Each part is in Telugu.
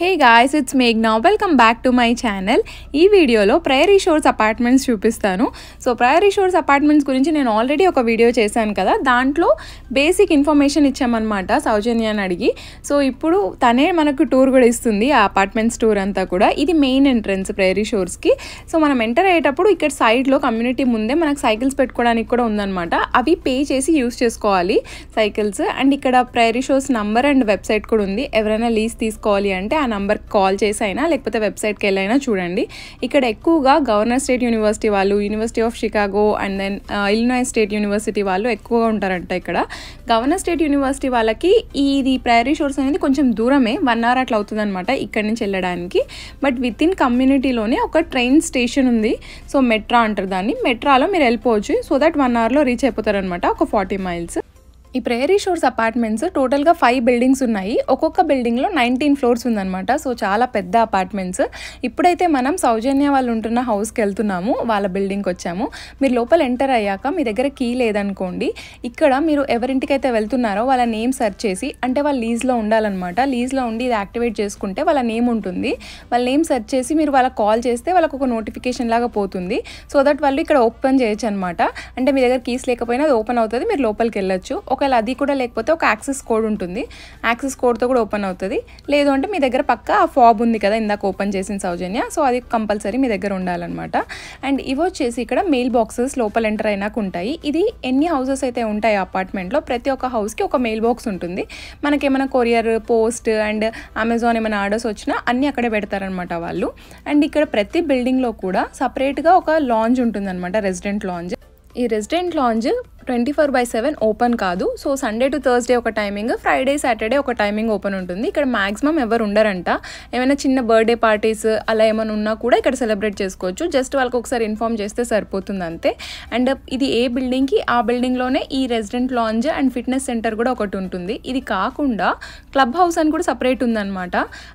హే గాయస్ ఇట్స్ మేఘ్నా welcome back to my channel ఈ వీడియోలో ప్రయరీ షోర్స్ అపార్ట్మెంట్స్ చూపిస్తాను సో ప్రయరీ షోర్స్ అపార్ట్మెంట్స్ గురించి నేను ఆల్రెడీ ఒక వీడియో చేశాను కదా దాంట్లో బేసిక్ ఇన్ఫర్మేషన్ ఇచ్చామన్నమాట సౌజన్యాన్ని అడిగి సో ఇప్పుడు తనే మనకు టూర్ కూడా ఇస్తుంది ఆ అపార్ట్మెంట్స్ టూర్ అంతా కూడా ఇది మెయిన్ ఎంట్రన్స్ ప్రయరీ షోర్స్కి సో మనం ఎంటర్ అయ్యేటప్పుడు ఇక్కడ సైడ్లో కమ్యూనిటీ ముందే మనకు సైకిల్స్ పెట్టుకోవడానికి కూడా ఉందన్నమాట అవి పే చేసి యూస్ చేసుకోవాలి సైకిల్స్ అండ్ ఇక్కడ Prairie Shores number and website కూడా ఉంది ఎవరైనా లీజ్ తీసుకోవాలి అంటే ఆ నంబర్కి కాల్ చేసి అయినా లేకపోతే వెబ్సైట్కి వెళ్ళైనా చూడండి ఇక్కడ ఎక్కువగా గవర్నర్ స్టేట్ యూనివర్సిటీ వాళ్ళు university of Chicago and then Illinois state university వాళ్ళు ఎక్కువగా ఉంటారంట ఇక్కడ గవర్నర్ స్టేట్ యూనివర్సిటీ వాళ్ళకి ఇది ప్రైరీ షోర్స్ అనేది కొంచెం దూరమే వన్ అవర్ అట్లా అనమాట ఇక్కడి నుంచి వెళ్ళడానికి బట్ విత్ ఇన్ కమ్యూనిటీలోనే ఒక ట్రైన్ స్టేషన్ ఉంది సో మెట్రా అంటారు దాన్ని మెట్రాలో మీరు వెళ్ళిపోవచ్చు సో దట్ వన్ అవర్లో రీచ్ అయిపోతారనమాట ఒక ఫార్టీ మైల్స్ ఈ ప్రేరీ షోర్స్ అపార్ట్మెంట్స్ టోటల్గా ఫైవ్ బిల్డింగ్స్ ఉన్నాయి ఒక్కొక్క బిల్డింగ్లో నైన్టీన్ ఫ్లోర్స్ ఉందన్నమాట సో చాలా పెద్ద అపార్ట్మెంట్స్ ఇప్పుడైతే మనం సౌజన్య వాళ్ళు ఉంటున్న హౌస్కి వెళ్తున్నాము వాళ్ళ బిల్డింగ్కి వచ్చాము మీరు లోపల ఎంటర్ అయ్యాక మీ దగ్గర కీ లేదనుకోండి ఇక్కడ మీరు ఎవరింటికైతే వెళ్తున్నారో వాళ్ళ నేమ్ సెర్చ్ చేసి అంటే వాళ్ళు లీజ్లో ఉండాలన్నమాట లీజ్లో ఉండి ఇది యాక్టివేట్ చేసుకుంటే వాళ్ళ నేమ్ ఉంటుంది వాళ్ళ నేమ్ సెర్చ్ చేసి మీరు వాళ్ళకి కాల్ చేస్తే వాళ్ళకు ఒక నోటిఫికేషన్ లాగా పోతుంది సో దట్ వాళ్ళు ఇక్కడ ఓపెన్ చేయొచ్చు అనమాట అంటే మీ దగ్గర కీస్ లేకపోయినా అది ఓపెన్ అవుతుంది మీరు లోపలికి వెళ్ళొచ్చు ఒక ఒకవేళ అది కూడా లేకపోతే ఒక యాక్సెస్ కోడ్ ఉంటుంది యాక్సెస్ కోడ్తో కూడా ఓపెన్ అవుతుంది లేదు అంటే మీ దగ్గర పక్క ఫాబ్ ఉంది కదా ఇందాక ఓపెన్ చేసిన సౌజన్య సో అది కంపల్సరీ మీ దగ్గర ఉండాలన్నమాట అండ్ ఇవి వచ్చేసి ఇక్కడ మెయిల్ బాక్సెస్ లోపల ఎంటర్ అయినాక ఉంటాయి ఇది ఎన్ని హౌసెస్ అయితే ఉంటాయి అపార్ట్మెంట్లో ప్రతి ఒక్క హౌస్కి ఒక మెయిల్ బాక్స్ ఉంటుంది మనకేమైనా కొరియర్ పోస్ట్ అండ్ అమెజాన్ ఏమైనా ఆర్డర్స్ వచ్చినా అన్నీ అక్కడే పెడతారనమాట వాళ్ళు అండ్ ఇక్కడ ప్రతి బిల్డింగ్లో కూడా సపరేట్గా ఒక లాంజ్ ఉంటుందన్నమాట రెసిడెంట్ లాంజ్ ఈ resident lounge twenty four by seven open కాదు సో సండే టు థర్స్డే ఒక టైమింగ్ ఫ్రైడే సాటర్డే ఒక టైమింగ్ ఓపెన్ ఉంటుంది ఇక్కడ మ్యాక్సిమం ఎవరు ఉండరంట ఏమైనా చిన్న బర్త్డే పార్టీస్ అలా ఏమైనా ఉన్నా కూడా ఇక్కడ సెలబ్రేట్ చేసుకోవచ్చు జస్ట్ వాళ్ళకి ఒకసారి ఇన్ఫామ్ చేస్తే సరిపోతుంది అంతే అండ్ ఇది ఏ బిల్డింగ్కి ఆ బిల్డింగ్లోనే ఈ resident lounge and fitness centre కూడా ఒకటి ఉంటుంది ఇది కాకుండా క్లబ్ హౌస్ అని కూడా సపరేట్ ఉందన్నమాట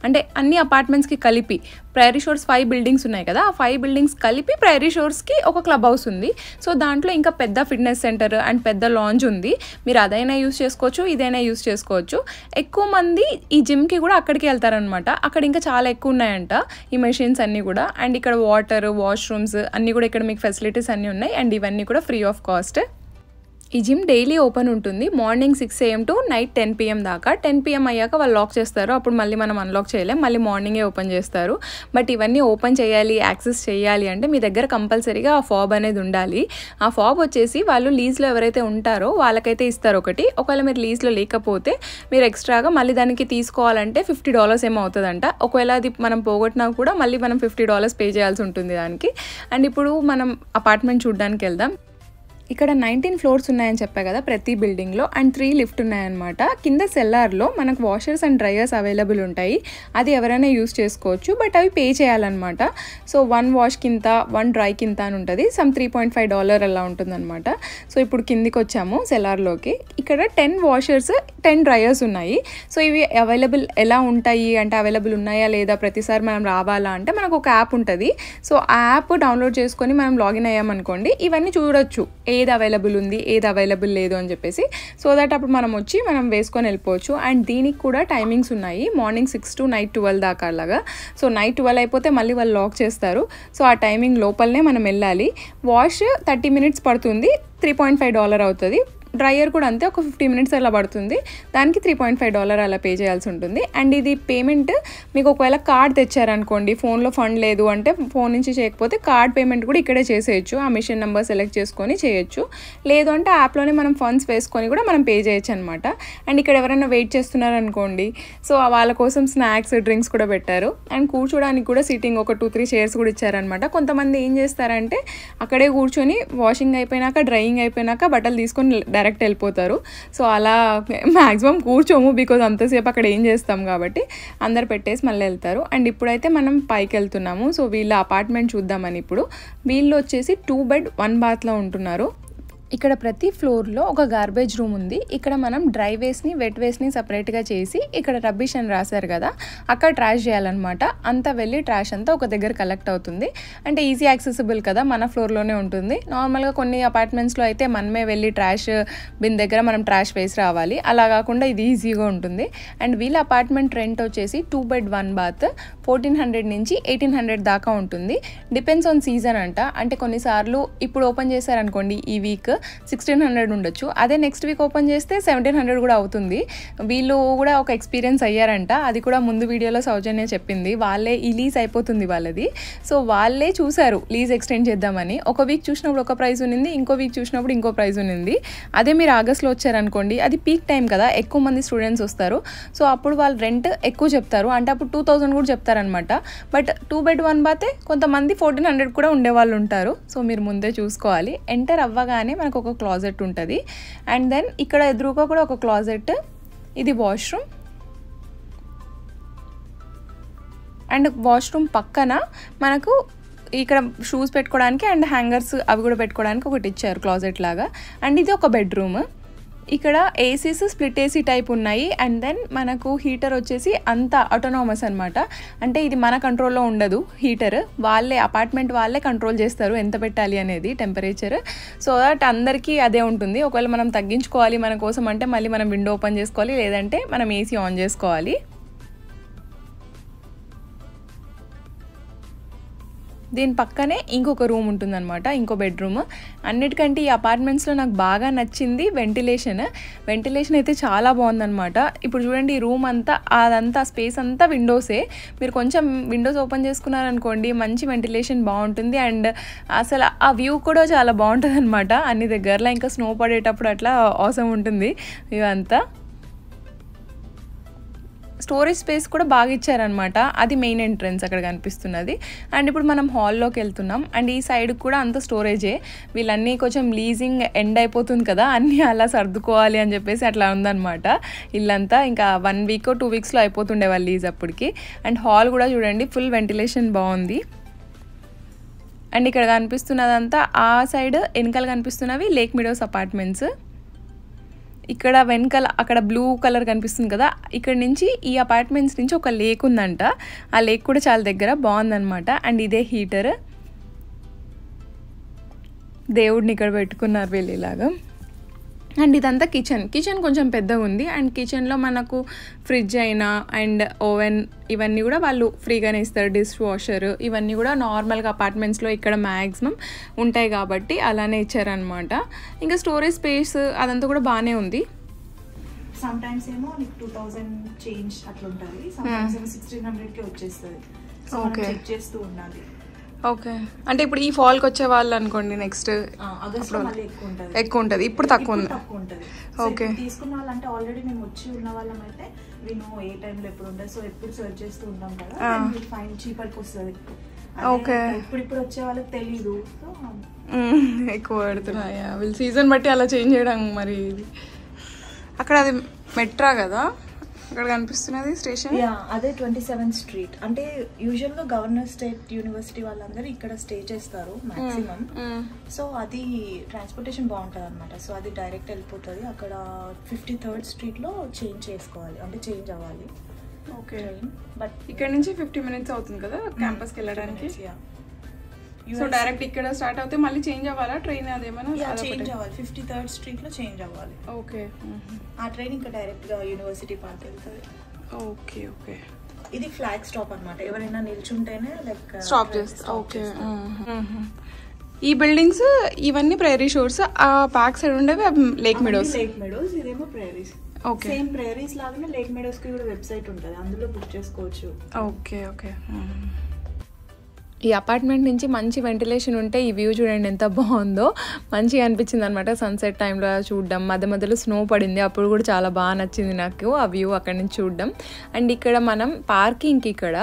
అంటే అన్ని అపార్ట్మెంట్స్కి కలిపి ప్రైరీ షోర్స్ ఫైవ్ బిల్డింగ్స్ ఉన్నాయి కదా ఆ ఫైవ్ బిల్డింగ్స్ కలిపి ప్రైరీ షోర్స్కి ఒక క్లబ్ హౌస్ ఉంది సో దాంట్లో ఇంకా పెద్ద ఫిట్నెస్ సెంటర్ అండ్ పెద్ద లాంజ్ ఉంది మీరు అదైనా యూస్ చేసుకోవచ్చు ఇదైనా యూస్ చేసుకోవచ్చు ఎక్కువ మంది ఈ జిమ్కి కూడా అక్కడికి వెళ్తారనమాట అక్కడ ఇంకా చాలా ఎక్కువ ఉన్నాయంట ఈ మెషిన్స్ అన్నీ కూడా అండ్ ఇక్కడ వాటర్ వాష్రూమ్స్ అన్నీ కూడా ఇక్కడ మీకు ఫెసిలిటీస్ అన్నీ ఉన్నాయి అండ్ ఇవన్నీ కూడా ఫ్రీ ఆఫ్ కాస్ట్ ఈ జిమ్ డైలీ ఓపెన్ ఉంటుంది morning six AM to night ten PM దాకా టెన్ పిఎం అయ్యాక వాళ్ళు లాక్ చేస్తారు అప్పుడు మళ్ళీ మనం అన్లాక్ చేయలేం మళ్ళీ మార్నింగే ఓపెన్ చేస్తారు బట్ ఇవన్నీ ఓపెన్ చేయాలి యాక్సెస్ చేయాలి అంటే మీ దగ్గర కంపల్సరీగా ఆ ఫాబ్ అనేది ఉండాలి ఆ ఫాబ్ వచ్చేసి వాళ్ళు లీజ్లో ఎవరైతే ఉంటారో వాళ్ళకైతే ఇస్తారు ఒకటి ఒకవేళ మీరు లీజ్లో లేకపోతే మీరు ఎక్స్ట్రాగా మళ్ళీ దానికి తీసుకోవాలంటే ఫిఫ్టీ డాలర్స్ ఏమో అవుతుందంట ఒకవేళ అది మనం పోగొట్టినా కూడా మళ్ళీ మనం ఫిఫ్టీ డాలర్స్ పే చేయాల్సి ఉంటుంది దానికి అండ్ ఇప్పుడు మనం అపార్ట్మెంట్ చూడడానికి వెళ్దాం ఇక్కడ నైన్టీన్ ఫ్లోర్స్ ఉన్నాయని చెప్పా కదా ప్రతి బిల్డింగ్లో అండ్ త్రీ లిఫ్ట్ ఉన్నాయన్నమాట కింద సెల్లార్లో మనకు వాషర్స్ అండ్ డ్రయర్స్ అవైలబుల్ ఉంటాయి అది ఎవరైనా యూస్ చేసుకోవచ్చు బట్ అవి పే చేయాలన్నమాట సో వన్ వాష్ కింద వన్ డ్రై కింద అని ఉంటుంది some three point five dollar అలా ఉంటుందన్నమాట సో ఇప్పుడు కిందికి వచ్చాము సెల్లార్లోకి ఇక్కడ టెన్ వాషర్స్ టెన్ డ్రైయర్స్ ఉన్నాయి సో ఇవి అవైలబుల్ ఎలా ఉంటాయి అంటే అవైలబుల్ ఉన్నాయా లేదా ప్రతిసారి మనం రావాలా అంటే మనకు ఒక యాప్ ఉంటుంది సో ఆ యాప్ డౌన్లోడ్ చేసుకొని మనం లాగిన్ అయ్యామనుకోండి ఇవన్నీ చూడొచ్చు ఏ ఏది అవైలబుల్ ఉంది ఏది అవైలబుల్ లేదు అని చెప్పేసి సో దట్ అప్పుడు మనం వచ్చి మనం వేసుకొని వెళ్ళిపోవచ్చు అండ్ దీనికి కూడా టైమింగ్స్ ఉన్నాయి morning six to night twelve దాకా అలాగా సో నైట్ ట్వెల్వ్ అయిపోతే మళ్ళీ వాళ్ళు లాక్ చేస్తారు సో ఆ టైమింగ్ లోపలనే మనం వెళ్ళాలి వాష్ థర్టీ మినిట్స్ పడుతుంది త్రీ పాయింట్ ఫైవ్ డాలర్ అవుతుంది డ్రైయర్ కూడా అంతే ఒక ఫిఫ్టీ మినిట్స్ అలా పడుతుంది దానికి త్రీ పాయింట్ ఫైవ్ డాలర్ అలా పే చేయాల్సి ఉంటుంది అండ్ ఇది పేమెంట్ మీకు ఒకవేళ కార్డ్ తెచ్చారనుకోండి ఫోన్లో ఫండ్ లేదు అంటే ఫోన్ నుంచి చేయకపోతే కార్డ్ పేమెంట్ కూడా ఇక్కడే చేసేయచ్చు ఆ మిషన్ నెంబర్ సెలెక్ట్ చేసుకొని చేయొచ్చు లేదు అంటే యాప్లోనే మనం ఫండ్స్ వేసుకొని కూడా మనం పే చేయొచ్చు అనమాట అండ్ ఇక్కడ ఎవరైనా వెయిట్ చేస్తున్నారనుకోండి సో వాళ్ళ కోసం స్నాక్స్ డ్రింక్స్ కూడా పెట్టారు అండ్ కూర్చోడానికి కూడా సిట్టింగ్ ఒక టూ త్రీ చైర్స్ కూడా ఇచ్చారనమాట కొంతమంది ఏం చేస్తారంటే అక్కడే కూర్చొని వాషింగ్ అయిపోయినాక డ్రయింగ్ అయిపోయినాక బట్టలు తీసుకొని డైరెక్ట్ వెళ్ళిపోతారు సో అలా మ్యాక్సిమం కూర్చోము బికాజ్ అంతసేపు అక్కడ ఏం చేస్తాం కాబట్టి అందరు పెట్టేసి మళ్ళీ వెళ్తారు అండ్ ఇప్పుడైతే మనం పైకి వెళ్తున్నాము సో వీళ్ళ అపార్ట్మెంట్ చూద్దామని ఇప్పుడు వీళ్ళు వచ్చేసి టూ బెడ్ వన్ బాత్లో ఉంటున్నారు ఇక్కడ ప్రతి ఫ్లోర్లో ఒక గార్బేజ్ రూమ్ ఉంది ఇక్కడ మనం డ్రై వేస్ట్ని వెట్ వేస్ట్ని సపరేట్గా చేసి ఇక్కడ రబ్బిష్ అని రాశారు కదా అక్కడ ట్రాష్ చేయాలన్నమాట అంతా వెళ్ళి ట్రాష్ అంతా ఒక దగ్గర కలెక్ట్ అవుతుంది అంటే ఈజీ యాక్సెసిబుల్ కదా మన ఫ్లోర్లోనే ఉంటుంది నార్మల్గా కొన్ని అపార్ట్మెంట్స్లో అయితే మనమే వెళ్ళి ట్రాష్ బిన్ దగ్గర మనం ట్రాష్ వేసి రావాలి అలా కాకుండా ఇది ఈజీగా ఉంటుంది అండ్ వీళ్ళ అపార్ట్మెంట్ రెంట్ వచ్చేసి two bed one bath fourteen hundred నుంచి ఎయిటీన్ హండ్రెడ్ దాకా ఉంటుంది డిపెండ్స్ ఆన్ సీజన్ అంట అంటే కొన్నిసార్లు ఇప్పుడు ఓపెన్ చేశారనుకోండి ఈ వీక్ సిక్స్టీన్ హండ్రెడ్ ఉండొచ్చు అదే నెక్స్ట్ వీక్ ఓపెన్ చేస్తే సెవెంటీన్ హండ్రెడ్ కూడా అవుతుంది వీళ్ళు కూడా ఒక ఎక్స్పీరియన్స్ అయ్యారంట అది కూడా ముందు వీడియోలో సౌజన్య చెప్పింది వాళ్ళే ఈ లీజ్ అయిపోతుంది వాళ్ళది సో వాళ్ళే చూశారు లీజ్ ఎక్స్టెండ్ చేద్దామని ఒక వీక్ చూసినప్పుడు ఒక ప్రైస్ ఉన్నింది ఇంకో వీక్ చూసినప్పుడు ఇంకో ప్రైస్ ఉన్నింది అదే మీరు ఆగస్ట్లో వచ్చారనుకోండి అది పీక్ టైం కదా ఎక్కువ మంది స్టూడెంట్స్ వస్తారు సో అప్పుడు వాళ్ళు రెంట్ ఎక్కువ చెప్తారు అంటే అప్పుడు టూ థౌజండ్ కూడా చెప్తారనమాట బట్ టూ బెడ్ వన్ బాతే కొంతమంది ఫోర్టీన్ హండ్రెడ్ కూడా ఉండేవాళ్ళు ఉంటారు సో మీరు ముందే చూసుకోవాలి ఎంటర్ అవ్వగానే మనకు మనకు ఒక క్లాజెట్ ఉంటుంది అండ్ దెన్ ఇక్కడ ఎదురుగా కూడా ఒక క్లాజెట్ ఇది వాష్రూమ్ అండ్ వాష్రూమ్ పక్కన మనకు ఇక్కడ షూస్ పెట్టుకోవడానికి అండ్ హ్యాంగర్స్ అవి కూడా పెట్టుకోవడానికి ఒకటి ఇచ్చారు క్లాజెట్ లాగా అండ్ ఇది ఒక బెడ్రూమ్ ఇక్కడ ఏసీస్ స్ప్లిట్ ఏసీ టైప్ ఉన్నాయి అండ్ దెన్ మనకు హీటర్ వచ్చేసి అంత అటోనామస్ అనమాట అంటే ఇది మన కంట్రోల్లో ఉండదు హీటర్ వాళ్ళే అపార్ట్మెంట్ వాళ్ళే కంట్రోల్ చేస్తారు ఎంత పెట్టాలి అనేది టెంపరేచర్ సో దట్ అందరికీ అదే ఉంటుంది ఒకవేళ మనం తగ్గించుకోవాలి మన కోసం అంటే మళ్ళీ మనం విండో ఓపెన్ చేసుకోవాలి లేదంటే మనం ఏసీ ఆన్ చేసుకోవాలి దీని పక్కనే ఇంకొక రూమ్ ఉంటుందన్నమాట ఇంకో బెడ్రూమ్ అన్నిటికంటే ఈ అపార్ట్మెంట్స్లో నాకు బాగా నచ్చింది వెంటిలేషన్ వెంటిలేషన్ అయితే చాలా బాగుందన్నమాట ఇప్పుడు చూడండి ఈ రూమ్ అంతా అదంతా స్పేస్ అంతా విండోసే మీరు కొంచెం విండోస్ ఓపెన్ చేసుకున్నారనుకోండి మంచి వెంటిలేషన్ బాగుంటుంది అండ్ అసలు ఆ వ్యూ కూడా చాలా బాగుంటుంది అనమాట అన్ని దగ్గరలో ఇంకా స్నో పడేటప్పుడు అట్లా అవసరం ఉంటుంది ఇవంతా స్టోరేజ్ స్పేస్ కూడా బాగా ఇచ్చారనమాట అది మెయిన్ ఎంట్రన్స్ అక్కడ కనిపిస్తున్నది అండ్ ఇప్పుడు మనం హాల్లోకి వెళ్తున్నాం అండ్ ఈ సైడ్ కూడా అంత స్టోరేజే వీళ్ళన్నీ కొంచెం లీజింగ్ ఎండ్ అయిపోతుంది కదా అన్నీ అలా సర్దుకోవాలి అని చెప్పేసి అట్లా ఉందనమాట ఇల్లంతా ఇంకా వన్ వీక్ టూ వీక్స్లో అయిపోతుండే వాళ్ళు లీజ్ అప్పటికి అండ్ హాల్ కూడా చూడండి ఫుల్ వెంటిలేషన్ బాగుంది అండ్ ఇక్కడ కనిపిస్తున్నదంతా ఆ సైడ్ వెనకాల కనిపిస్తున్నవి లేక్ మిడోస్ అపార్ట్మెంట్స్ ఇక్కడ వెనకాల అక్కడ బ్లూ కలర్ కనిపిస్తుంది కదా ఇక్కడ నుంచి ఈ అపార్ట్మెంట్స్ నుంచి ఒక లేక్ ఉందంట ఆ లేక్ కూడా చాలా దగ్గర బాగుందనమాట అండ్ ఇదే హీటర్ దేవుడిని ఇక్కడ పెట్టుకున్నారు వెళ్ళేలాగా అండ్ ఇదంతా కిచెన్ కిచెన్ కొంచెం పెద్దగా ఉంది అండ్ కిచెన్లో మనకు ఫ్రిడ్జ్ అయినా అండ్ ఓవెన్ ఇవన్నీ కూడా వాళ్ళు ఫ్రీగానే ఇస్తారు డిష్ వాషర్ ఇవన్నీ కూడా నార్మల్గా అపార్ట్మెంట్స్లో ఇక్కడ మ్యాక్సిమం ఉంటాయి కాబట్టి అలానే ఇచ్చారనమాట ఇంకా స్టోరేజ్ స్పేస్ అదంతా కూడా బాగానే ఉంది సమ్టైమ్స్ ఏమో టూ థౌజండ్ చేంజ్ అట్లా ఉంటుంది ఏమో సిక్స్టీన్ హండ్రెడ్కి వచ్చేస్తుంది చెక్ చేస్తూ ఉండాలి ఓకే అంటే ఇప్పుడు ఈ ఫాల్కి వచ్చే వాళ్ళు అనుకోండి నెక్స్ట్ ఎక్కువ ఉంటుంది ఇప్పుడు తక్కువ ఉంది ఓకే తీసుకున్న వాళ్ళంటే ఆల్రెడీ మేము వచ్చి ఉన్న వాళ్ళం అయితే విను ఏ టైంలో ఎప్పుడు ఉంటుంది సో ఎప్పుడు సర్చ్ చేస్తూ ఉంటాం కదా ఫైన్ చీపర్కి వస్తుంది ఓకే ఇప్పుడు ఇప్పుడు వచ్చే వాళ్ళకి తెలీదు ఎక్కువ పెడుతున్నాయా వీళ్ళు సీజన్ బట్టి అలా చేంజ్ చేయడం మరి అక్కడ అది మెట్రా కదా అక్కడ కనిపిస్తున్నది స్టేషన్ అదే ట్వంటీ సెవెన్ స్ట్రీట్ అంటే యూజువల్ గా గవర్నర్ స్టేట్ యూనివర్సిటీ వాళ్ళందరూ ఇక్కడ స్టే చేస్తారు మాక్సిమం సో అది ట్రాన్స్పోర్టేషన్ బాగుంటుంది అనమాట సో అది డైరెక్ట్ వెళ్ళిపోతుంది అక్కడ ఫిఫ్టీ థర్డ్ స్ట్రీట్ లో చేంజ్ చేసుకోవాలి అంటే చేంజ్ అవ్వాలి ఓకే బట్ ఇక్కడ నుంచి ఫిఫ్టీ మినిట్స్ అవుతుంది కదా క్యాంపస్కి వెళ్ళడానికి సో డైరెక్ట్ ఇక్కడ స్టార్ట్ అవుతే మళ్ళీ చేంజ్ అవ్వాలా ట్రైన్ అదేమైనా చేంజ్ అవ్వాలి ఫిఫ్టీ థర్డ్ స్ట్రీట్ లో చేంజ్ అవ్వాలి ఓకే ఆ ట్రైన్ ఇంకా డైరెక్ట్ గా యూనివర్సిటీ పార్క్ వెళ్తుంది ఓకే ఓకే ఇది ఫ్లాగ్ స్టాప్ అనమాట ఎవరైనా నిల్చుంటేనే లైక్ స్టాప్ uh, చేస్తా ఓకే mm-hmm. mm-hmm. ఈ బిల్డింగ్స్ ఇవన్నీ ప్రేరీ షోర్స్ ఆ పార్క్ సైడ్ ఉండేవి లేక్ మెడోస్ లేక్ మెడోస్ ఇదేమో ప్రైరీస్ ఓకే సేమ్ ప్రేరీస్ లాగానే లేక్ మెడోస్ కి కూడా వెబ్సైట్ ఉంటుంది అందులో బుక్ చేసుకోవచ్చు ఓకే ఓకే mm-hmm. ఈ అపార్ట్మెంట్ నుంచి మంచి వెంటిలేషన్ ఉంటే ఈ వ్యూ చూడండి ఎంత బాగుందో మంచిగా అనిపించింది అనమాట సన్సెట్ టైంలో చూడడం మధ్య మధ్యలో స్నో పడింది అప్పుడు కూడా చాలా బాగా నచ్చింది నాకు ఆ వ్యూ అక్కడి నుంచి చూడడం అండ్ ఇక్కడ మనం పార్కింగ్కి ఇక్కడ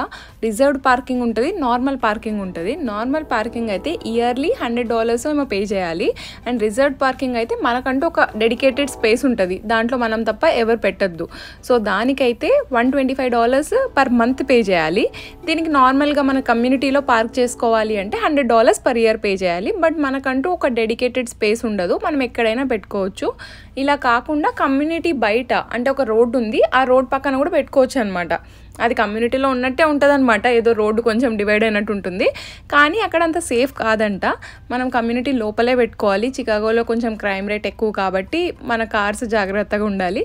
రిజర్వ్డ్ పార్కింగ్ ఉంటుంది నార్మల్ పార్కింగ్ ఉంటుంది నార్మల్ పార్కింగ్ అయితే ఇయర్లీ హండ్రెడ్ డాలర్స్ మేము పే చేయాలి అండ్ రిజర్వ్డ్ పార్కింగ్ అయితే మనకంటూ ఒక డెడికేటెడ్ స్పేస్ ఉంటుంది దాంట్లో మనం తప్ప ఎవరు పెట్టద్దు సో దానికైతే one twenty five dollars per month pay చేయాలి దీనికి నార్మల్గా మన కమ్యూనిటీలో పార్క్ వర్క్ చేసుకోవాలి అంటే hundred dollars per year pay చేయాలి బట్ మనకంటూ ఒక డెడికేటెడ్ స్పేస్ ఉండదు మనం ఎక్కడైనా పెట్టుకోవచ్చు ఇలా కాకుండా కమ్యూనిటీ బయట అంటే ఒక రోడ్డు ఉంది ఆ రోడ్ పక్కన కూడా పెట్టుకోవచ్చు అనమాట అది కమ్యూనిటీలో ఉన్నట్టే ఉంటుందన్నమాట ఏదో రోడ్డు కొంచెం డివైడ్ అయినట్టు ఉంటుంది కానీ అక్కడ అంత సేఫ్ కాదంట మనం కమ్యూనిటీ లోపలే పెట్టుకోవాలి చికాగోలో కొంచెం క్రైమ్ రేట్ ఎక్కువ కాబట్టి మన కార్స్ జాగ్రత్తగా ఉండాలి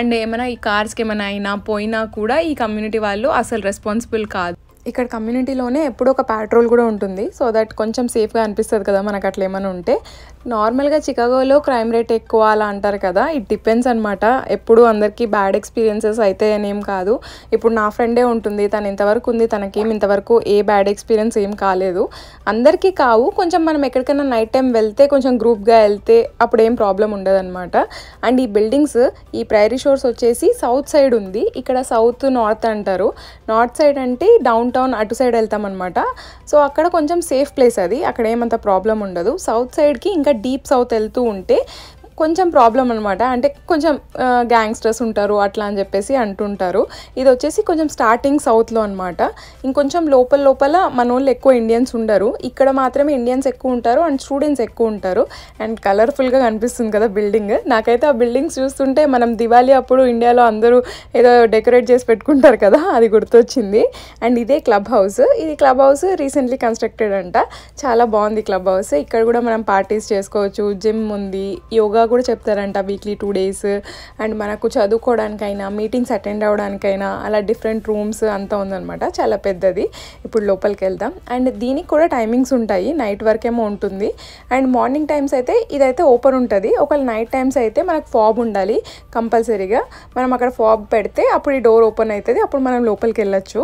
అండ్ ఏమైనా ఈ కార్స్కి ఏమైనా అయినా పోయినా కూడా ఈ కమ్యూనిటీ వాళ్ళు అసలు రెస్పాన్సిబుల్ కాదు ఇక్కడ కమ్యూనిటీలోనే ఎప్పుడూ ఒక పాట్రోల్ కూడా ఉంటుంది సో దట్ కొంచెం సేఫ్గా అనిపిస్తుంది కదా మనకు అట్లా ఏమైనా ఉంటే నార్మల్గా చికాగోలో క్రైమ్ రేట్ ఎక్కువ అలా అంటారు కదా ఇట్ డిపెండ్స్ అనమాట ఎప్పుడు అందరికీ బ్యాడ్ ఎక్స్పీరియన్సెస్ అయితే అనేం కాదు ఇప్పుడు నా ఫ్రెండే ఉంటుంది తను ఇంతవరకు ఉంది తనకేం ఇంతవరకు ఏ బ్యాడ్ ఎక్స్పీరియన్స్ ఏం కాలేదు అందరికీ కావు కొంచెం మనం ఎక్కడికైనా నైట్ టైం వెళ్తే కొంచెం గ్రూప్గా వెళ్తే అప్పుడు ఏం ప్రాబ్లం అనమాట అండ్ ఈ బిల్డింగ్స్ ఈ ప్రైరీ షోర్స్ వచ్చేసి సౌత్ సైడ్ ఉంది ఇక్కడ సౌత్ నార్త్ అంటారు నార్త్ సైడ్ అంటే డౌన్ టౌన్ అటు సైడ్ వెళ్తామన్నమాట సో అక్కడ కొంచెం సేఫ్ ప్లేస్ అది అక్కడ ఏమంత ప్రాబ్లం ఉండదు సౌత్ సైడ్కి ఇంకా డీప్ సౌత్ వెళ్తూ ఉంటే కొంచెం ప్రాబ్లం అనమాట అంటే కొంచెం గ్యాంగ్స్టర్స్ ఉంటారు అట్లా అని చెప్పేసి అంటుంటారు ఇది వచ్చేసి కొంచెం స్టార్టింగ్ సౌత్లో అనమాట ఇంకొంచెం లోపల లోపల మనోళ్ళు ఎక్కువ ఇండియన్స్ ఉండరు ఇక్కడ మాత్రమే ఇండియన్స్ ఎక్కువ ఉంటారు అండ్ స్టూడెంట్స్ ఎక్కువ ఉంటారు అండ్ కలర్ఫుల్గా కనిపిస్తుంది కదా బిల్డింగ్ నాకైతే ఆ బిల్డింగ్స్ చూస్తుంటే మనం దివాళీ అప్పుడు ఇండియాలో అందరూ ఏదో డెకరేట్ చేసి పెట్టుకుంటారు కదా అది గుర్తొచ్చింది అండ్ ఇదే క్లబ్ హౌస్ ఇది క్లబ్ హౌస్ రీసెంట్లీ కన్స్ట్రక్టెడ్ అంట చాలా బాగుంది క్లబ్ హౌస్ ఇక్కడ కూడా మనం పార్టీస్ చేసుకోవచ్చు జిమ్ ఉంది యోగా కూడా చెప్తారంట వీక్లీ టూ డేస్ అండ్ మనకు చదువుకోవడానికైనా మీటింగ్స్ అటెండ్ అవ్వడానికైనా అలా డిఫరెంట్ రూమ్స్ అంతా ఉందనమాట చాలా పెద్దది ఇప్పుడు లోపలికి వెళ్దాం అండ్ దీనికి కూడా టైమింగ్స్ ఉంటాయి నైట్ వరకేమో ఉంటుంది అండ్ మార్నింగ్ టైమ్స్ అయితే ఇదైతే ఓపెన్ ఉంటుంది ఒకవేళ నైట్ టైమ్స్ అయితే మనకు ఫాబ్ ఉండాలి కంపల్సరీగా మనం అక్కడ ఫాబ్ పెడితే అప్పుడు ఈ డోర్ ఓపెన్ అవుతుంది అప్పుడు మనం లోపలికి వెళ్ళచ్చు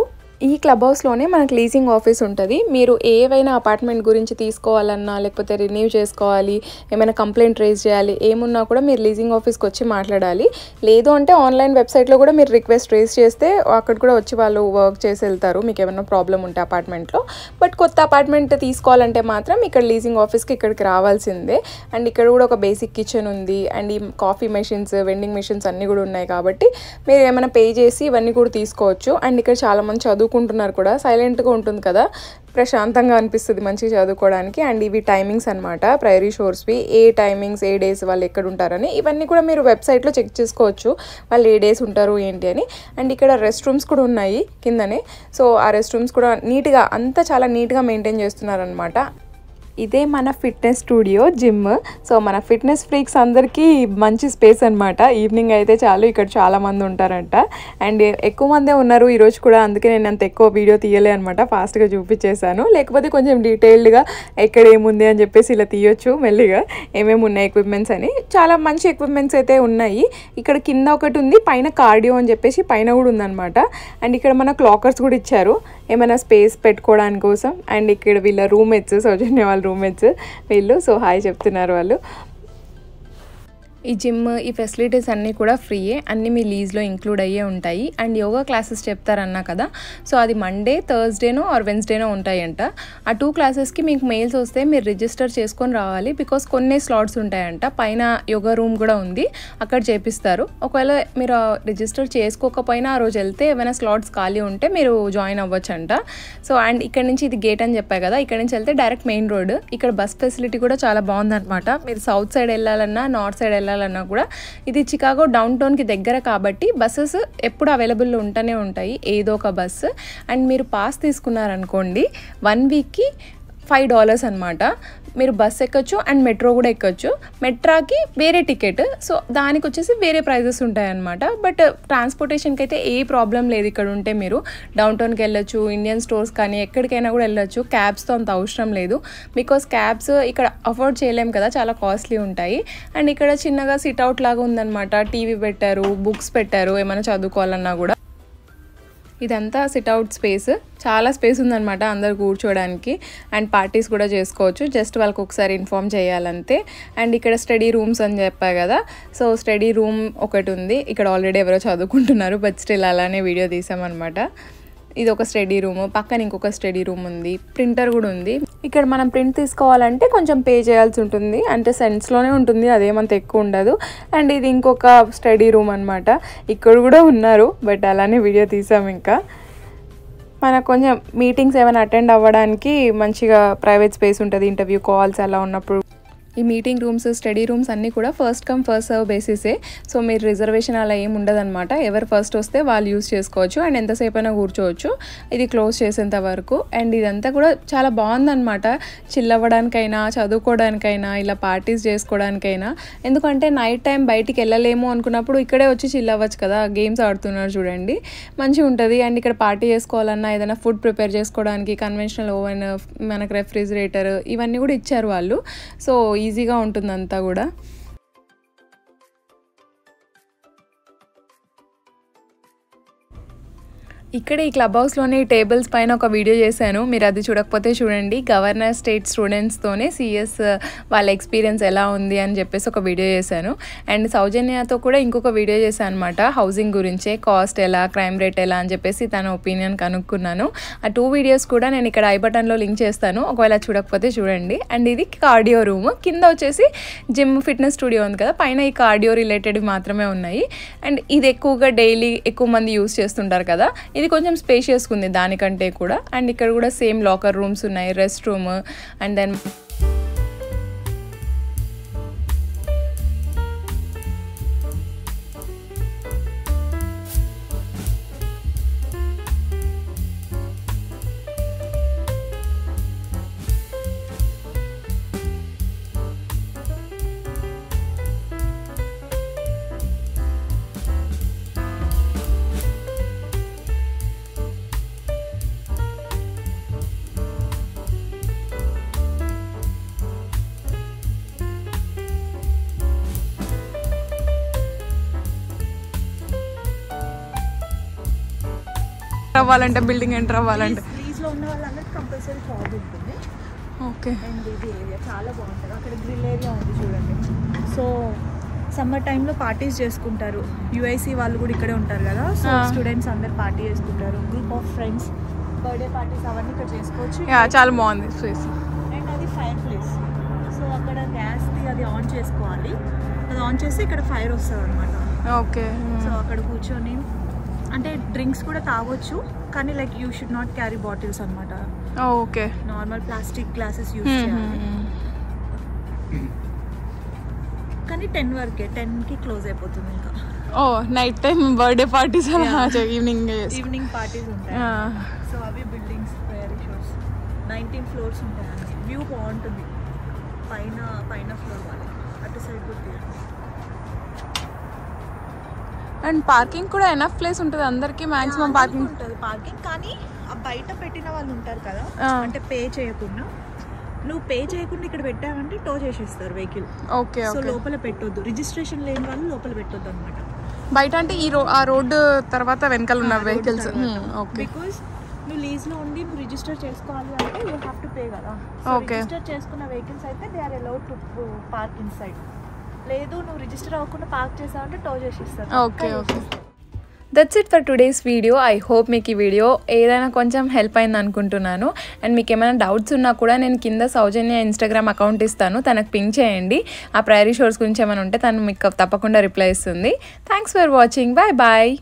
ఈ క్లబ్ హౌస్లోనే మనకు లీజింగ్ ఆఫీస్ ఉంటుంది మీరు ఏవైనా అపార్ట్మెంట్ గురించి తీసుకోవాలన్నా లేకపోతే రిన్యూ చేసుకోవాలి ఏమైనా కంప్లైంట్ రేజ్ చేయాలి ఏమున్నా కూడా మీరు లీజింగ్ ఆఫీస్కి వచ్చి మాట్లాడాలి లేదు అంటే ఆన్లైన్ వెబ్సైట్లో కూడా మీరు రిక్వెస్ట్ రేజ్ చేస్తే అక్కడ కూడా వచ్చి వాళ్ళు వర్క్ చేసి వెళ్తారు మీకు ఏమైనా ప్రాబ్లం ఉంటే అపార్ట్మెంట్లో బట్ కొత్త అపార్ట్మెంట్ తీసుకోవాలంటే మాత్రం ఇక్కడ లీజింగ్ ఆఫీస్కి ఇక్కడికి రావాల్సిందే అండ్ ఇక్కడ కూడా ఒక బేసిక్ కిచెన్ ఉంది అండ్ ఈ కాఫీ మెషిన్స్ వెండింగ్ మెషిన్స్ అన్నీ కూడా ఉన్నాయి కాబట్టి మీరు ఏమైనా పే చేసి ఇవన్నీ కూడా తీసుకోవచ్చు అండ్ ఇక్కడ చాలామంది చదువు చదువుకుంటున్నారు కూడా సైలెంట్గా ఉంటుంది కదా ప్రశాంతంగా అనిపిస్తుంది మంచిగా చదువుకోవడానికి అండ్ ఇవి టైమింగ్స్ అనమాట ప్రైరీ షోర్స్వి ఏ టైమింగ్స్ ఏ డేస్ వాళ్ళు ఎక్కడ ఉంటారని ఇవన్నీ కూడా మీరు వెబ్సైట్లో చెక్ చేసుకోవచ్చు వాళ్ళు ఏ డేస్ ఉంటారు ఏంటి అని అండ్ ఇక్కడ రెస్ట్ రూమ్స్ కూడా ఉన్నాయి కిందనే సో ఆ రెస్ట్ రూమ్స్ కూడా నీట్గా అంతా చాలా నీట్గా మెయింటైన్ చేస్తున్నారనమాట ఇదే మన ఫిట్నెస్ స్టూడియో జిమ్ సో మన ఫిట్నెస్ ఫ్రీక్స్ అందరికీ మంచి స్పేస్ అనమాట ఈవినింగ్ అయితే చాలు ఇక్కడ చాలామంది ఉంటారంట అండ్ ఎక్కువ మందే ఉన్నారు ఈరోజు కూడా అందుకే నేను అంత ఎక్కువ వీడియో తీయలే అనమాట ఫాస్ట్గా చూపించేశాను లేకపోతే కొంచెం డీటెయిల్డ్గా ఎక్కడ ఏముంది అని చెప్పేసి ఇలా తీయొచ్చు మెల్లిగా ఏమేమి ఉన్నాయి ఎక్విప్మెంట్స్ అని చాలా మంచి ఎక్విప్మెంట్స్ అయితే ఉన్నాయి ఇక్కడ కింద ఒకటి ఉంది పైన కార్డియో అని చెప్పేసి పైన కూడా ఉందన్నమాట అండ్ ఇక్కడ మన క్లాకర్స్ కూడా ఇచ్చారు ఏమైనా స్పేస్ పెట్టుకోవడానికి కోసం అండ్ ఇక్కడ వీళ్ళ రూమ్మేట్స్ సౌజన్య వాళ్ళ వాళ్ళ రూమ్మేట్స్ వీళ్ళు సో హాయ్ చెప్తున్నారు వాళ్ళు ఈ జిమ్ ఈ ఫెసిలిటీస్ అన్నీ కూడా ఫ్రీయే అన్నీ మీ లీజ్లో ఇంక్లూడ్ అయ్యే ఉంటాయి అండ్ యోగా క్లాసెస్ చెప్తారన్నా కదా సో అది మండే థర్స్డేనో ఆర్ వెన్స్డేనో ఉంటాయంట ఆ టూ క్లాసెస్కి మీకు మెయిల్స్ వస్తే మీరు రిజిస్టర్ చేసుకొని రావాలి బికాస్ కొన్ని స్లాట్స్ ఉంటాయంట పైన యోగా రూమ్ కూడా ఉంది అక్కడ చేపిస్తారు ఒకవేళ మీరు రిజిస్టర్ చేసుకోకపోయినా ఆ రోజు వెళ్తే ఏమైనా స్లాట్స్ ఖాళీ ఉంటే మీరు జాయిన్ అవ్వచ్చంట సో అండ్ ఇక్కడ నుంచి ఇది గేట్ అని చెప్పాయి కదా ఇక్కడ నుంచి వెళ్తే డైరెక్ట్ మెయిన్ రోడ్ ఇక్కడ బస్ ఫెసిలిటీ కూడా చాలా బాగుందన్నమాట మీరు సౌత్ సైడ్ వెళ్ళాలన్నా నార్త్ సైడ్ వెళ్ళాలన్నా వెళ్ళాలన్నా కూడా ఇది చికాగో డౌన్ టౌన్కి దగ్గర కాబట్టి బస్సెస్ ఎప్పుడు అవైలబుల్లో ఉంటూనే ఉంటాయి ఏదో ఒక బస్సు అండ్ మీరు పాస్ తీసుకున్నారనుకోండి వన్ వీక్కి ఫైవ్ డాలర్స్ అనమాట మీరు బస్ ఎక్కొచ్చు అండ్ మెట్రో కూడా ఎక్కచ్చు మెట్రాకి వేరే టికెట్ సో దానికి వచ్చేసి వేరే ప్రైజెస్ ఉంటాయన్నమాట బట్ ట్రాన్స్పోర్టేషన్కి అయితే ఏ ప్రాబ్లం లేదు ఇక్కడ ఉంటే మీరు డౌన్ టౌన్కి వెళ్ళొచ్చు ఇండియన్ స్టోర్స్ కానీ ఎక్కడికైనా కూడా వెళ్ళొచ్చు క్యాబ్స్తో అంత అవసరం లేదు బికాస్ క్యాబ్స్ ఇక్కడ అఫోర్డ్ చేయలేం కదా చాలా కాస్ట్లీ ఉంటాయి అండ్ ఇక్కడ చిన్నగా సిట్అవుట్ లాగా ఉందన్నమాట టీవీ పెట్టారు బుక్స్ పెట్టారు ఏమైనా చదువుకోవాలన్నా కూడా ఇదంతా సిట్అవుట్ స్పేస్ చాలా స్పేస్ ఉందనమాట అందరు కూర్చోడానికి అండ్ పార్టీస్ కూడా చేసుకోవచ్చు జస్ట్ వాళ్ళకి ఒకసారి ఇన్ఫామ్ చేయాలంతే అండ్ ఇక్కడ స్టడీ రూమ్స్ అని చెప్పా కదా సో స్టడీ రూమ్ ఒకటి ఉంది ఇక్కడ ఆల్రెడీ ఎవరో చదువుకుంటున్నారు బట్ స్టిల్ అలానే వీడియో తీసామన్నమాట ఇది ఒక స్టడీ రూమ్ పక్కన ఇంకొక స్టడీ రూమ్ ఉంది ప్రింటర్ కూడా ఉంది ఇక్కడ మనం ప్రింట్ తీసుకోవాలంటే కొంచెం పే చేయాల్సి ఉంటుంది అంటే సెంట్స్లోనే ఉంటుంది అదేమంత ఎక్కువ ఉండదు అండ్ ఇది ఇంకొక స్టడీ రూమ్ అనమాట ఇక్కడ కూడా ఉన్నారు బట్ అలానే వీడియో తీసాం ఇంకా మనకు కొంచెం మీటింగ్స్ ఏమైనా అటెండ్ అవ్వడానికి మంచిగా ప్రైవేట్ స్పేస్ ఉంటుంది ఇంటర్వ్యూ కాల్స్ అలా ఉన్నప్పుడు ఈ మీటింగ్ రూమ్స్ స్టడీ రూమ్స్ అన్నీ కూడా ఫస్ట్ కమ్ ఫస్ట్ సర్వ్ బేసిసే సో మీరు రిజర్వేషన్ అలా ఏమి ఉండదన్నమాట ఎవరు ఫస్ట్ వస్తే వాళ్ళు యూస్ చేసుకోవచ్చు అండ్ ఎంతసేపు అయినా కూర్చోవచ్చు ఇది క్లోజ్ చేసేంత వరకు అండ్ ఇదంతా కూడా చాలా బాగుందన్నమాట చిల్ అవ్వడానికైనా చదువుకోవడానికైనా ఇలా పార్టీస్ చేసుకోవడానికైనా ఎందుకంటే నైట్ టైం బయటికి వెళ్ళలేము అనుకున్నప్పుడు ఇక్కడే వచ్చి చిల్ అవ్వచ్చు కదా గేమ్స్ ఆడుతున్నారు చూడండి మంచిగా ఉంటుంది అండ్ ఇక్కడ పార్టీ చేసుకోవాలన్నా ఏదైనా ఫుడ్ ప్రిపేర్ చేసుకోవడానికి కన్వెన్షనల్ ఓవెన్ మనకు రెఫ్రిజిరేటర్ ఇవన్నీ కూడా ఇచ్చారు వాళ్ళు సో ఈజీగా ఉంటుంది అంతా కూడా ఇక్కడ ఈ క్లబ్ హౌస్లోని టేబుల్స్ పైన ఒక వీడియో చేశాను మీరు అది చూడకపోతే చూడండి గవర్నర్ స్టేట్ స్టూడెంట్స్తోనే సిఎస్ వాళ్ళ ఎక్స్పీరియన్స్ ఎలా ఉంది అని చెప్పేసి ఒక వీడియో చేశాను అండ్ సౌజన్యతో కూడా ఇంకొక వీడియో చేశాను అనమాట హౌసింగ్ గురించే కాస్ట్ ఎలా క్రైమ్ రేట్ ఎలా అని చెప్పేసి తన ఒపీనియన్ కనుక్కున్నాను ఆ టూ వీడియోస్ కూడా నేను ఇక్కడ ఐ బటన్లో లింక్ చేస్తాను ఒకవేళ చూడకపోతే చూడండి అండ్ ఇది కార్డియో రూమ్ కింద వచ్చేసి జిమ్ ఫిట్నెస్ స్టూడియో ఉంది కదా పైన ఈ కార్డియో రిలేటెడ్ మాత్రమే ఉన్నాయి అండ్ ఇది ఎక్కువగా డైలీ ఎక్కువ మంది యూస్ చేస్తుంటారు కదా ఇది కొంచెం స్పేషియస్ ఉంది దానికంటే కూడా అండ్ ఇక్కడ కూడా సేమ్ లాకర్ రూమ్స్ ఉన్నాయి రెస్ట్ రూమ్ అండ్ దెన్ అవ్వాలంటే బిల్డింగ్ ఎంటర్ అవ్వాలంటే ఉన్న కంపల్సరీ ఓకే అండ్ ఇది ఏరియా చాలా బాగుంటుంది అక్కడ గ్రిల్ ఏరియా ఉంది చూడండి సో సమ్మర్ టైంలో పార్టీస్ చేసుకుంటారు యుఐసి వాళ్ళు కూడా ఇక్కడే ఉంటారు కదా సో స్టూడెంట్స్ అందరు పార్టీ చేసుకుంటారు group of friends birthday parties అవన్నీ ఇక్కడ చేసుకోవచ్చు చాలా బాగుంది ప్లేస్ అండ్ అది ఫైర్ ప్లేస్ సో అక్కడ గ్యాస్ది అది ఆన్ చేసుకోవాలి అది ఆన్ చేస్తే ఇక్కడ ఫైర్ వస్తుంది అనమాట ఓకే సో hmm. అక్కడ కూర్చొని అంటే డ్రింక్స్ కూడా తాగొచ్చు కానీ like you should not carry bottles అనమాట okay normal plastic glasses use చేయాలి hmm. కానీ టెన్ వరకే టెన్కి క్లోజ్ అయిపోతుంది ఇంకా ఓ night time birthday parties evening evening parties ఉంటాయి సో అవి బిల్డింగ్స్ ప్రేయర్ షోస్ నైన్టీన్ ఫ్లోర్స్ ఉంటాయి వ్యూ బాగుంటుంది పైన పైన ఫ్లోర్ వాళ్ళకి అటు సైడ్ కూడా అండ్ పార్కింగ్ కూడా ఎనఫ్ ప్లేస్ ఉంటుంది అందరికీ మాక్సిమం పార్కింగ్ ఉంటుంది పార్కింగ్ కానీ బయట పెట్టిన వాళ్ళు ఉంటారు కదా అంటే పే చేయకుండా నువ్వు పే చేయకుండా ఇక్కడ పెట్టావంటే టో చేసేస్తారు వెహికల్ ఓకే సో లోపల పెట్టొద్దు రిజిస్ట్రేషన్ లేని వాళ్ళు లోపల పెట్టొద్దు అనమాట బయట అంటే ఈ రో ఆ రోడ్డు తర్వాత వెనకాల ఉన్న వెహికల్స్ ఓకే బికాస్ నువ్వు లీజ్లో ఉండి నువ్వు రిజిస్టర్ చేసుకోవాలి అంటే యూ హ్యావ్ టు పే కదా ఓకే రిజిస్టర్ చేసుకున్న వెహికల్స్ అయితే they are allowed to park inside లేదు నువ్వు రిజిస్టర్ అవ్వకుండా పార్క్ చేసావు అంటే టో చేసి ఇస్తాను okay okay that's it for today's video I hope మీకు ఈ వీడియో ఏదైనా కొంచెం హెల్ప్ అయింది అనుకుంటున్నాను అండ్ మీకు ఏమైనా డౌట్స్ ఉన్నా కూడా నేను కింద సౌజన్య ఇన్స్టాగ్రామ్ అకౌంట్ ఇస్తాను తనకు పింక్ చేయండి ఆ ప్రయరీ షోర్స్ గురించి ఏమైనా ఉంటే తను మీకు తప్పకుండా రిప్లై ఇస్తుంది thanks for watching bye bye